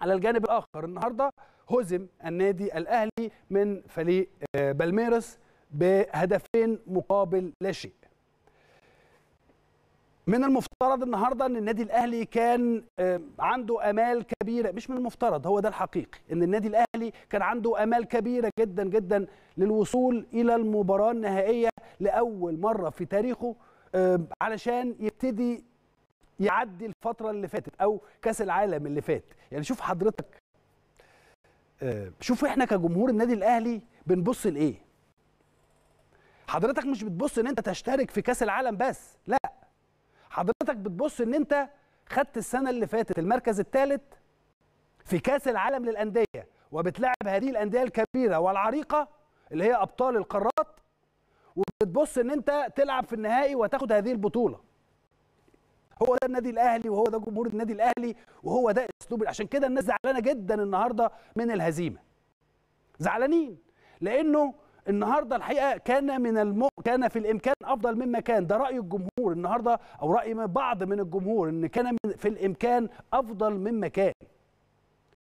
على الجانب الاخر النهارده هزم النادي الاهلي من فريق آه، بالميرس بهدفين مقابل لا شيء من المفترض النهارده ان النادي الاهلي كان آه، عنده امال كبيره مش من المفترض هو ده الحقيقي ان النادي الاهلي كان عنده امال كبيره جدا جدا للوصول الى المباراه النهائيه لاول مره في تاريخه آه، علشان يبتدي يعدي الفتره اللي فاتت او كاس العالم اللي فات يعني شوف حضرتك آه، شوف احنا كجمهور النادي الاهلي بنبص لايه حضرتك مش بتبص ان انت تشترك في كاس العالم بس لا حضرتك بتبص ان انت خدت السنه اللي فاتت المركز الثالث في كاس العالم للانديه وبتلعب هذه الانديه الكبيره والعريقه اللي هي ابطال القارات وبتبص ان انت تلعب في النهائي وتاخد هذه البطوله هو ده النادي الاهلي وهو ده جمهور النادي الاهلي وهو ده اسلوب عشان كده الناس زعلانه جدا النهارده من الهزيمه زعلانين لانه النهارده الحقيقه كان من الم... كان في الامكان افضل مما كان ده راي الجمهور النهارده او راي بعض من الجمهور ان كان في الامكان افضل مما كان